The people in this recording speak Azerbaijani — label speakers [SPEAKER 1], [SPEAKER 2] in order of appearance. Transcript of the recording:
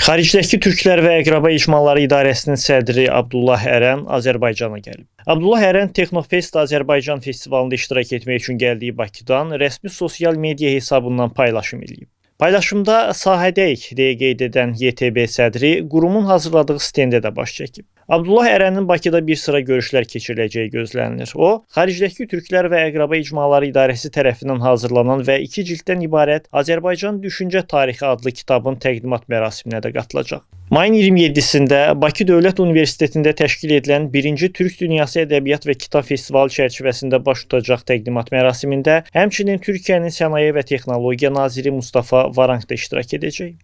[SPEAKER 1] Xaricdəki Türklər və Əqraba İcmalları İdarəsinin sədri Abdullah Ərən Azərbaycana gəlib. Abdullah Ərən Texnofest Azərbaycan festivalında iştirak etmək üçün gəldiyi Bakıdan rəsmi sosial media hesabından paylaşım edib. Paylaşımda sahədəyik deyə qeyd edən YTB sədri qurumun hazırladığı stendə də baş çəkib. Abdullah Ərənin Bakıda bir sıra görüşlər keçiriləcəyi gözlənilir. O, xaricdəki türklər və əqraba icmaları idarəsi tərəfindən hazırlanan və 2 cilddən ibarət Azərbaycan düşüncə tarixi adlı kitabın təqdimat mərasiminə də qatılacaq. Mayın 27-sində Bakı Dövlət Universitetində təşkil edilən 1-ci Türk Dünyası Ədəbiyyat və Kitab Festivalı çərçivəsində baş tutacaq təqdimat mərasimində həmçinin Türkiyənin Sənaye və Texnologiya naziri Mustafa Varanq da iştirak edəcək.